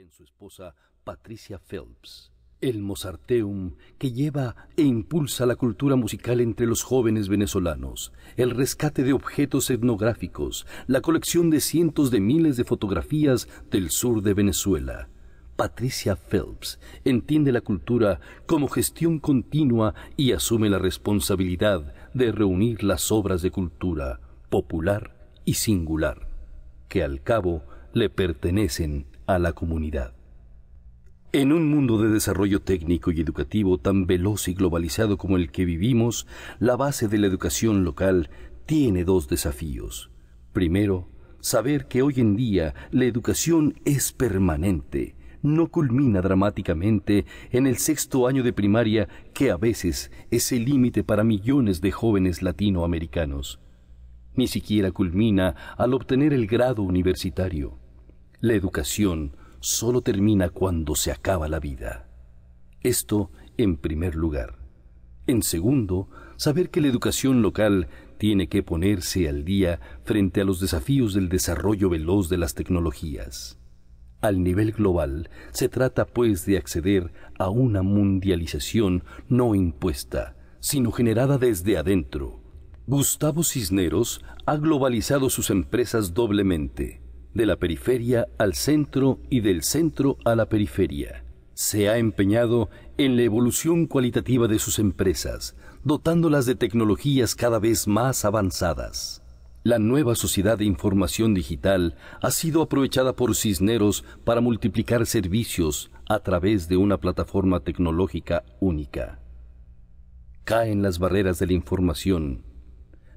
en su esposa Patricia Phelps. El Mozarteum que lleva e impulsa la cultura musical entre los jóvenes venezolanos, el rescate de objetos etnográficos, la colección de cientos de miles de fotografías del sur de Venezuela. Patricia Phelps entiende la cultura como gestión continua y asume la responsabilidad de reunir las obras de cultura popular y singular, que al cabo le pertenecen a la comunidad. En un mundo de desarrollo técnico y educativo tan veloz y globalizado como el que vivimos, la base de la educación local tiene dos desafíos. Primero, saber que hoy en día la educación es permanente, no culmina dramáticamente en el sexto año de primaria, que a veces es el límite para millones de jóvenes latinoamericanos. Ni siquiera culmina al obtener el grado universitario. La educación solo termina cuando se acaba la vida. Esto en primer lugar. En segundo, saber que la educación local tiene que ponerse al día frente a los desafíos del desarrollo veloz de las tecnologías. Al nivel global, se trata pues de acceder a una mundialización no impuesta, sino generada desde adentro. Gustavo Cisneros ha globalizado sus empresas doblemente de la periferia al centro y del centro a la periferia. Se ha empeñado en la evolución cualitativa de sus empresas, dotándolas de tecnologías cada vez más avanzadas. La nueva sociedad de información digital ha sido aprovechada por Cisneros para multiplicar servicios a través de una plataforma tecnológica única. Caen las barreras de la información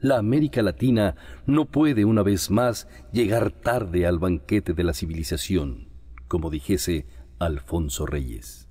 la América Latina no puede una vez más llegar tarde al banquete de la civilización, como dijese Alfonso Reyes.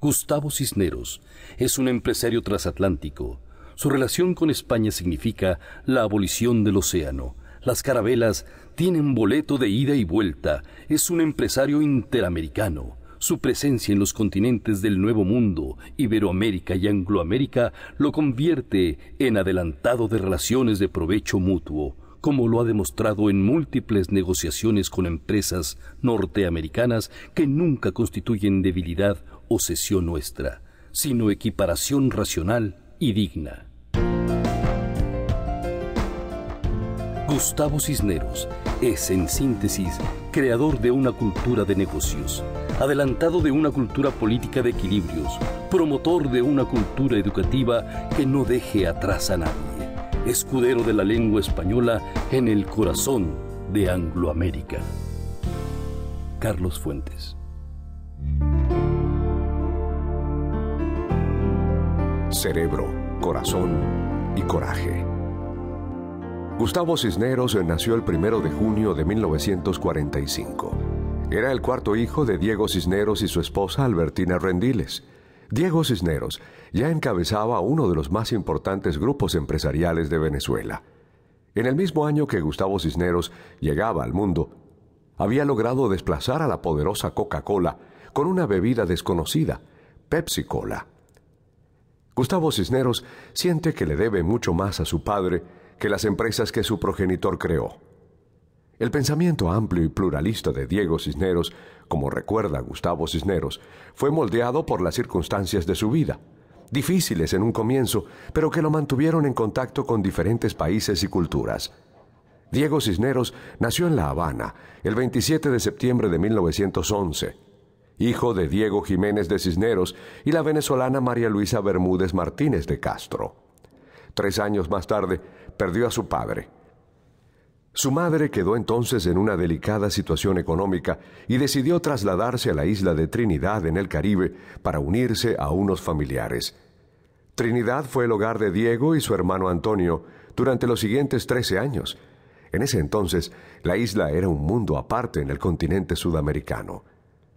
Gustavo Cisneros es un empresario transatlántico. Su relación con España significa la abolición del océano. Las carabelas tienen boleto de ida y vuelta. Es un empresario interamericano su presencia en los continentes del Nuevo Mundo, Iberoamérica y Angloamérica lo convierte en adelantado de relaciones de provecho mutuo, como lo ha demostrado en múltiples negociaciones con empresas norteamericanas que nunca constituyen debilidad o cesión nuestra, sino equiparación racional y digna. Gustavo Cisneros es, en síntesis, creador de una cultura de negocios, adelantado de una cultura política de equilibrios, promotor de una cultura educativa que no deje atrás a nadie, escudero de la lengua española en el corazón de Angloamérica. Carlos Fuentes. Cerebro, corazón y coraje Gustavo Cisneros nació el 1 de junio de 1945. Era el cuarto hijo de Diego Cisneros y su esposa Albertina Rendiles. Diego Cisneros ya encabezaba uno de los más importantes grupos empresariales de Venezuela. En el mismo año que Gustavo Cisneros llegaba al mundo, había logrado desplazar a la poderosa Coca-Cola con una bebida desconocida, Pepsi-Cola. Gustavo Cisneros siente que le debe mucho más a su padre que las empresas que su progenitor creó. El pensamiento amplio y pluralista de Diego Cisneros, como recuerda Gustavo Cisneros, fue moldeado por las circunstancias de su vida, difíciles en un comienzo, pero que lo mantuvieron en contacto con diferentes países y culturas. Diego Cisneros nació en La Habana el 27 de septiembre de 1911, hijo de Diego Jiménez de Cisneros y la venezolana María Luisa Bermúdez Martínez de Castro. Tres años más tarde, perdió a su padre. Su madre quedó entonces en una delicada situación económica y decidió trasladarse a la isla de Trinidad en el Caribe para unirse a unos familiares. Trinidad fue el hogar de Diego y su hermano Antonio durante los siguientes 13 años. En ese entonces, la isla era un mundo aparte en el continente sudamericano.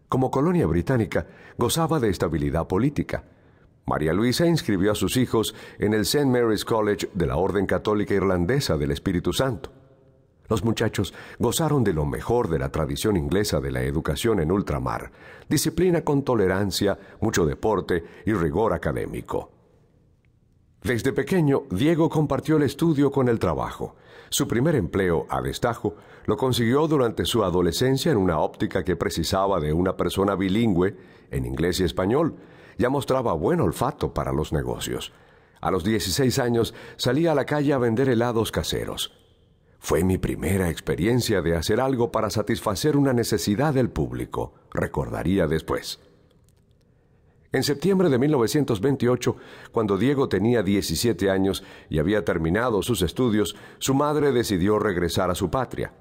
Como colonia británica, gozaba de estabilidad política María Luisa inscribió a sus hijos en el St. Mary's College de la Orden Católica Irlandesa del Espíritu Santo. Los muchachos gozaron de lo mejor de la tradición inglesa de la educación en ultramar, disciplina con tolerancia, mucho deporte y rigor académico. Desde pequeño, Diego compartió el estudio con el trabajo. Su primer empleo, a destajo, lo consiguió durante su adolescencia en una óptica que precisaba de una persona bilingüe en inglés y español, ya mostraba buen olfato para los negocios. A los 16 años salía a la calle a vender helados caseros. Fue mi primera experiencia de hacer algo para satisfacer una necesidad del público, recordaría después. En septiembre de 1928, cuando Diego tenía 17 años y había terminado sus estudios, su madre decidió regresar a su patria.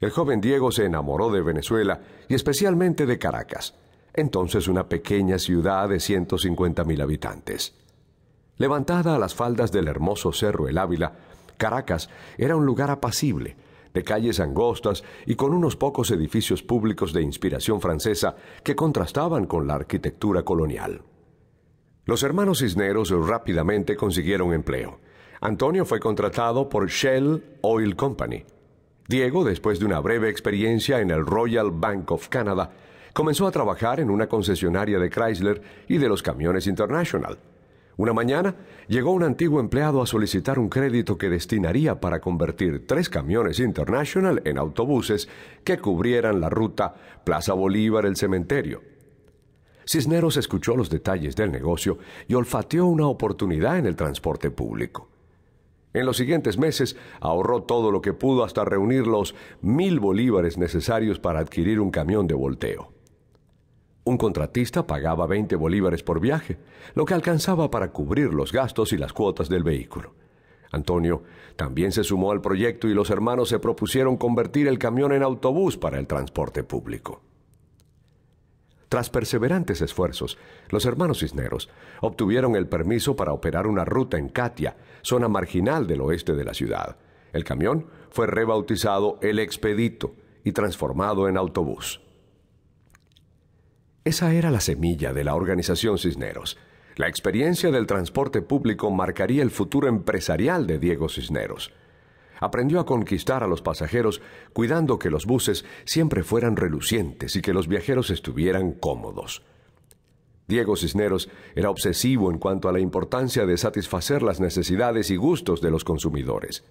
El joven Diego se enamoró de Venezuela y especialmente de Caracas entonces una pequeña ciudad de 150.000 habitantes. Levantada a las faldas del hermoso cerro El Ávila, Caracas era un lugar apacible, de calles angostas y con unos pocos edificios públicos de inspiración francesa que contrastaban con la arquitectura colonial. Los hermanos Cisneros rápidamente consiguieron empleo. Antonio fue contratado por Shell Oil Company. Diego, después de una breve experiencia en el Royal Bank of Canada, comenzó a trabajar en una concesionaria de Chrysler y de los camiones International. Una mañana llegó un antiguo empleado a solicitar un crédito que destinaría para convertir tres camiones International en autobuses que cubrieran la ruta Plaza Bolívar el cementerio. Cisneros escuchó los detalles del negocio y olfateó una oportunidad en el transporte público. En los siguientes meses ahorró todo lo que pudo hasta reunir los mil bolívares necesarios para adquirir un camión de volteo. Un contratista pagaba 20 bolívares por viaje, lo que alcanzaba para cubrir los gastos y las cuotas del vehículo. Antonio también se sumó al proyecto y los hermanos se propusieron convertir el camión en autobús para el transporte público. Tras perseverantes esfuerzos, los hermanos Cisneros obtuvieron el permiso para operar una ruta en Katia, zona marginal del oeste de la ciudad. El camión fue rebautizado El Expedito y transformado en autobús. Esa era la semilla de la organización Cisneros. La experiencia del transporte público marcaría el futuro empresarial de Diego Cisneros. Aprendió a conquistar a los pasajeros cuidando que los buses siempre fueran relucientes y que los viajeros estuvieran cómodos. Diego Cisneros era obsesivo en cuanto a la importancia de satisfacer las necesidades y gustos de los consumidores.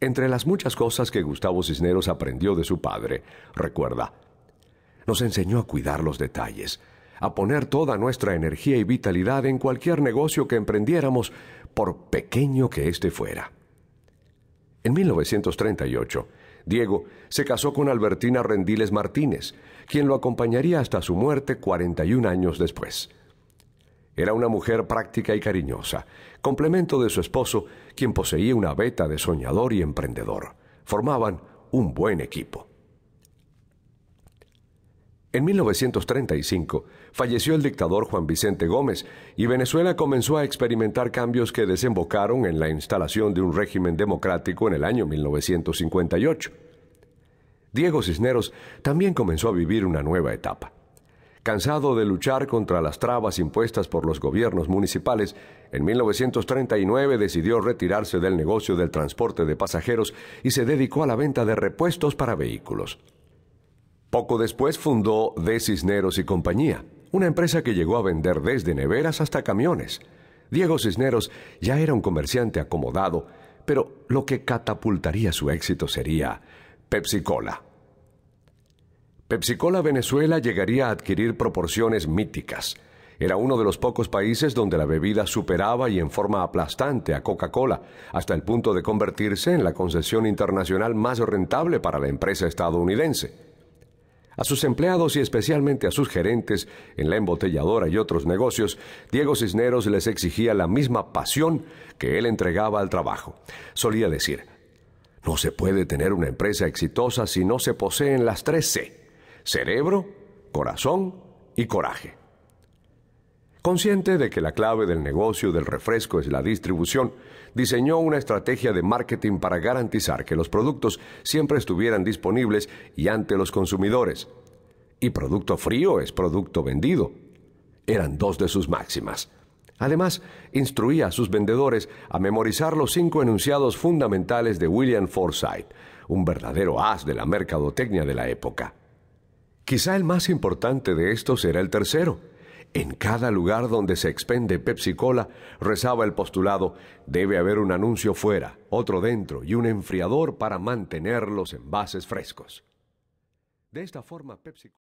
Entre las muchas cosas que Gustavo Cisneros aprendió de su padre, recuerda, nos enseñó a cuidar los detalles, a poner toda nuestra energía y vitalidad en cualquier negocio que emprendiéramos, por pequeño que éste fuera. En 1938, Diego se casó con Albertina Rendiles Martínez, quien lo acompañaría hasta su muerte 41 años después. Era una mujer práctica y cariñosa, complemento de su esposo, quien poseía una beta de soñador y emprendedor. Formaban un buen equipo. En 1935 falleció el dictador Juan Vicente Gómez y Venezuela comenzó a experimentar cambios que desembocaron en la instalación de un régimen democrático en el año 1958. Diego Cisneros también comenzó a vivir una nueva etapa. Cansado de luchar contra las trabas impuestas por los gobiernos municipales, en 1939 decidió retirarse del negocio del transporte de pasajeros y se dedicó a la venta de repuestos para vehículos. Poco después fundó De Cisneros y Compañía, una empresa que llegó a vender desde neveras hasta camiones. Diego Cisneros ya era un comerciante acomodado, pero lo que catapultaría su éxito sería Pepsi Cola. Pepsi Cola Venezuela llegaría a adquirir proporciones míticas. Era uno de los pocos países donde la bebida superaba y en forma aplastante a Coca-Cola, hasta el punto de convertirse en la concesión internacional más rentable para la empresa estadounidense. A sus empleados y especialmente a sus gerentes en la embotelladora y otros negocios, Diego Cisneros les exigía la misma pasión que él entregaba al trabajo. Solía decir, no se puede tener una empresa exitosa si no se poseen las tres C, cerebro, corazón y coraje. Consciente de que la clave del negocio del refresco es la distribución, diseñó una estrategia de marketing para garantizar que los productos siempre estuvieran disponibles y ante los consumidores. Y producto frío es producto vendido. Eran dos de sus máximas. Además, instruía a sus vendedores a memorizar los cinco enunciados fundamentales de William Forsythe, un verdadero as de la mercadotecnia de la época. Quizá el más importante de estos era el tercero, en cada lugar donde se expende Pepsi Cola, rezaba el postulado, debe haber un anuncio fuera, otro dentro y un enfriador para mantener los envases frescos. De esta forma, Pepsi